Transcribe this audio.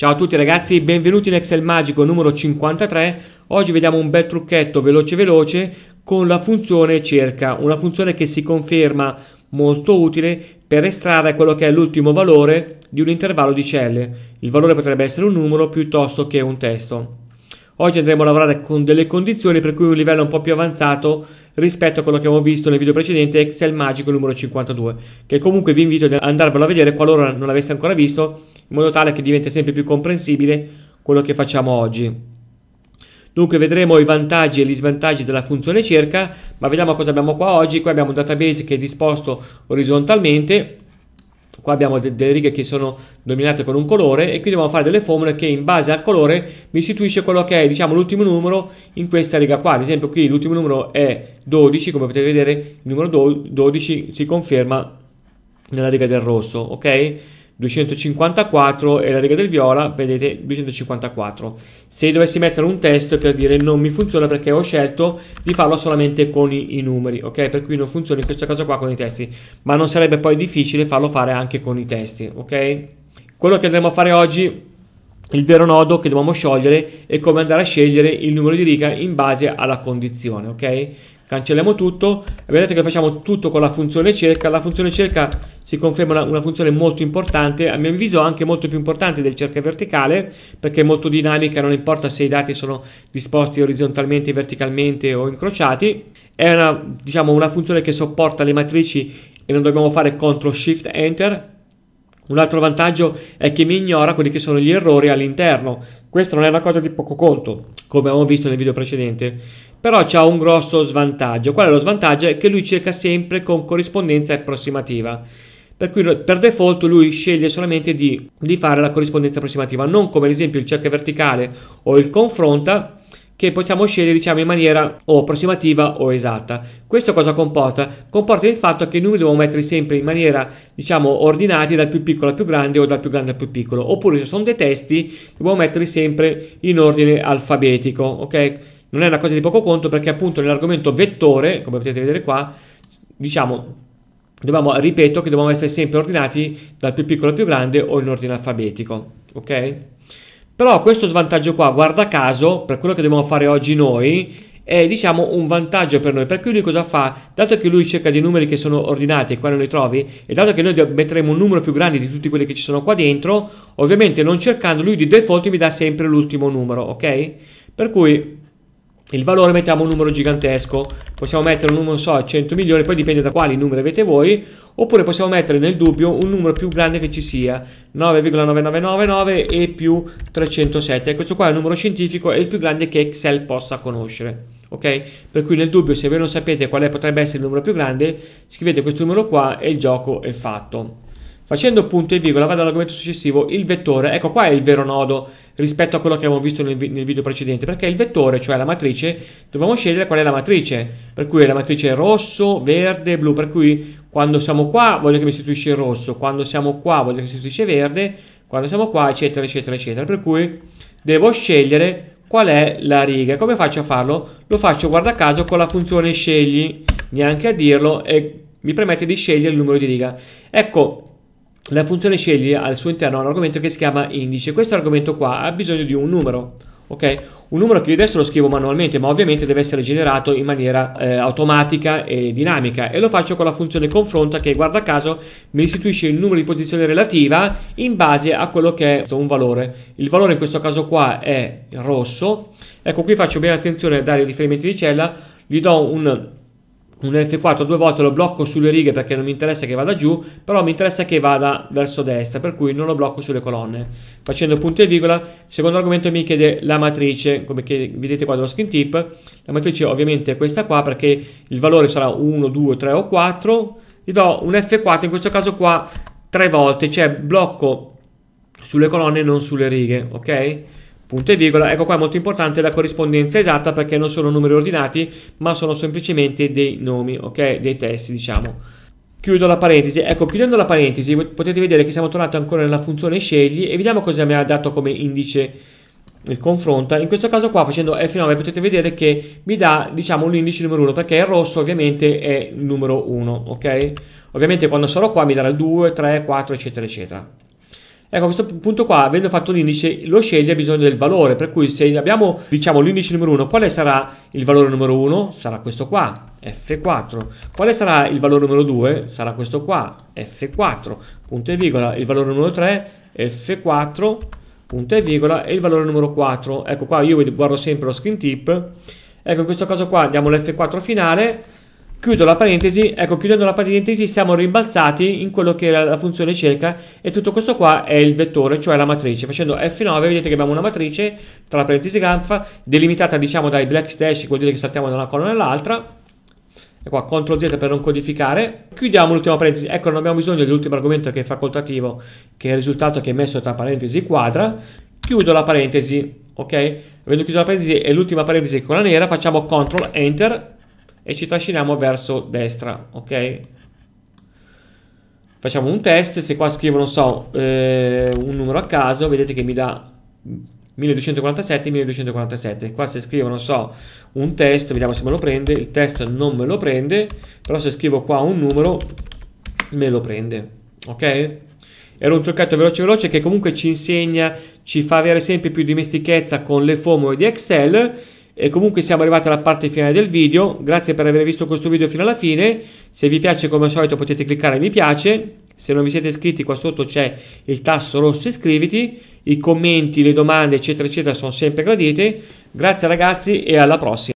Ciao a tutti ragazzi, benvenuti in Excel Magico numero 53. Oggi vediamo un bel trucchetto veloce veloce con la funzione cerca, una funzione che si conferma molto utile per estrarre quello che è l'ultimo valore di un intervallo di celle. Il valore potrebbe essere un numero piuttosto che un testo. Oggi andremo a lavorare con delle condizioni per cui un livello un po' più avanzato rispetto a quello che abbiamo visto nel video precedente Excel Magico numero 52 che comunque vi invito ad andarvelo a vedere qualora non l'aveste ancora visto in modo tale che diventi sempre più comprensibile quello che facciamo oggi. Dunque vedremo i vantaggi e gli svantaggi della funzione cerca, ma vediamo cosa abbiamo qua oggi. Qui abbiamo un database che è disposto orizzontalmente, qua abbiamo de delle righe che sono dominate con un colore e qui dobbiamo fare delle formule che in base al colore mi istituisce quello che è diciamo, l'ultimo numero in questa riga qua. Ad esempio qui l'ultimo numero è 12, come potete vedere il numero 12 si conferma nella riga del rosso, ok? 254 e la riga del viola, vedete 254. Se dovessi mettere un testo per dire non mi funziona perché ho scelto di farlo solamente con i, i, numeri, ok? Per cui non funziona in questo caso qua con i testi, ma non sarebbe poi difficile farlo fare anche con i testi, ok? Quello che andremo a fare oggi il vero nodo che dobbiamo sciogliere è come andare a scegliere il numero di riga in base alla condizione, ok? cancelliamo tutto e vedete che facciamo tutto con la funzione cerca la funzione cerca si conferma una, una, funzione molto importante a mio avviso anche molto più importante del cerca verticale perché è molto dinamica non importa se i dati sono disposti orizzontalmente verticalmente o incrociati è una, diciamo, una funzione che sopporta le matrici e non dobbiamo fare CTRL SHIFT ENTER un altro vantaggio è che mi ignora quelli che sono gli errori all'interno. Questa non è una cosa di poco conto, come abbiamo visto nel video precedente. Però c'ha un grosso svantaggio. Qual è lo svantaggio? È che lui cerca sempre con corrispondenza approssimativa. Per cui per default lui sceglie solamente di, di fare la corrispondenza approssimativa, non come ad esempio il cerca verticale o il confronta che possiamo scegliere diciamo in maniera o approssimativa o esatta. Questo cosa comporta? Comporta il fatto che i numeri dobbiamo mettere sempre in maniera diciamo ordinati dal più piccolo al più grande o dal più grande al più piccolo, oppure se sono dei testi dobbiamo metterli sempre in ordine alfabetico, ok? non è una cosa di poco conto perché appunto nell'argomento vettore, come potete vedere qua, diciamo dobbiamo, ripeto, che dobbiamo essere sempre ordinati dal più piccolo al più grande o in ordine alfabetico, ok? Però questo svantaggio qua, guarda caso, per quello che dobbiamo fare oggi noi, è diciamo un vantaggio per noi, perché lui cosa fa? Dato che lui cerca dei numeri che sono ordinati e qua non li trovi, e dato che noi metteremo un numero più grande di tutti quelli che ci sono qua dentro, ovviamente non cercando lui di default mi dà sempre l'ultimo numero, ok? Per cui il valore mettiamo un numero gigantesco possiamo mettere un numero non so 100 milioni poi dipende da quali numeri avete voi oppure possiamo mettere nel dubbio un numero più grande che ci sia 9,9999 e più 307 questo qua è il numero scientifico e il più grande che Excel possa conoscere ok per cui nel dubbio se voi non sapete quale potrebbe essere il numero più grande scrivete questo numero qua e il gioco è fatto Facendo punto e virgola vado all'argomento successivo, il vettore, ecco qua è il vero nodo rispetto a quello che abbiamo visto nel, nel, video precedente, perché il vettore, cioè la matrice, dobbiamo scegliere qual è la matrice, per cui la matrice è rosso, verde, blu, per cui quando siamo qua voglio che mi istituisce il rosso, quando siamo qua voglio che mi istituisce verde, quando siamo qua eccetera eccetera eccetera, per cui devo scegliere qual è la riga, come faccio a farlo? Lo faccio guarda caso con la funzione scegli, neanche a dirlo, e mi permette di scegliere il numero di riga. Ecco, la funzione sceglie al suo interno un argomento che si chiama indice. Questo argomento qua ha bisogno di un numero, ok? Un numero che io adesso lo scrivo manualmente, ma ovviamente deve essere generato in maniera eh, automatica e dinamica. E lo faccio con la funzione confronta che, guarda caso, mi istituisce il numero di posizione relativa in base a quello che è un valore. Il valore in questo caso qua è rosso. Ecco, qui faccio bene attenzione a dare i riferimenti di cella, gli do un un F4 due volte lo blocco sulle righe perché non mi interessa che vada giù, però mi interessa che vada verso destra, per cui non lo blocco sulle colonne. Facendo punto e virgola, secondo argomento mi chiede la matrice, come vedete qua dello skin tip, la matrice ovviamente è questa qua perché il valore sarà 1, 2, 3 o 4, gli do un F4, in questo caso qua tre volte, cioè blocco sulle colonne non sulle righe, ok? punto e virgola. Ecco qua è molto importante la corrispondenza esatta perché non sono numeri ordinati, ma sono semplicemente dei nomi, ok? Dei testi, diciamo. Chiudo la parentesi, ecco chiudendo la parentesi potete vedere che siamo tornati ancora nella funzione scegli e vediamo cosa mi ha dato come indice il confronta. In questo caso qua facendo F9 potete vedere che mi dà diciamo un indice numero 1 perché il rosso ovviamente è il numero 1, ok? Ovviamente quando sarò qua mi darà il 2, 3, 4 eccetera eccetera. Ecco, a questo punto qua, avendo fatto l'indice, lo sceglie ha bisogno del valore, per cui se abbiamo, diciamo, l'indice numero 1, quale sarà il valore numero 1? Sarà questo qua, F4. Quale sarà il valore numero 2? Sarà questo qua, F4, punto e virgola. Il valore numero 3, F4, punto e virgola, e il valore numero 4. Ecco qua, io guardo sempre lo screen tip. Ecco, in questo caso qua diamo l'F4 finale, Chiudo la parentesi, ecco chiudendo la parentesi siamo rimbalzati in quello che era la funzione cerca e tutto questo qua è il vettore, cioè la matrice. Facendo F9 vedete che abbiamo una matrice tra la parentesi ganfa delimitata diciamo dai black stash vuol dire che saltiamo da una colonna all'altra. E qua CTRL Z per non codificare. Chiudiamo l'ultima parentesi, ecco non abbiamo bisogno dell'ultimo argomento che è facoltativo, che è il risultato che è messo tra parentesi quadra. Chiudo la parentesi, ok? Avendo chiuso la parentesi e l'ultima parentesi con la nera facciamo CTRL ENTER e ci trasciniamo verso destra, ok? Facciamo un test, se qua scrivo, non so, eh, un numero a caso, vedete che mi dà 1247 1247 qua se scrivo non so un test vediamo se me lo prende il test non me lo prende però se scrivo qua un numero me lo prende ok era un trucchetto veloce veloce che comunque ci insegna ci fa avere sempre più dimestichezza con le formule di Excel e comunque siamo arrivati alla parte finale del video, grazie per aver visto questo video fino alla fine, se vi piace come al solito potete cliccare mi piace, se non vi siete iscritti qua sotto c'è il tasto rosso iscriviti, i commenti, le domande eccetera eccetera sono sempre gradite, grazie ragazzi e alla prossima.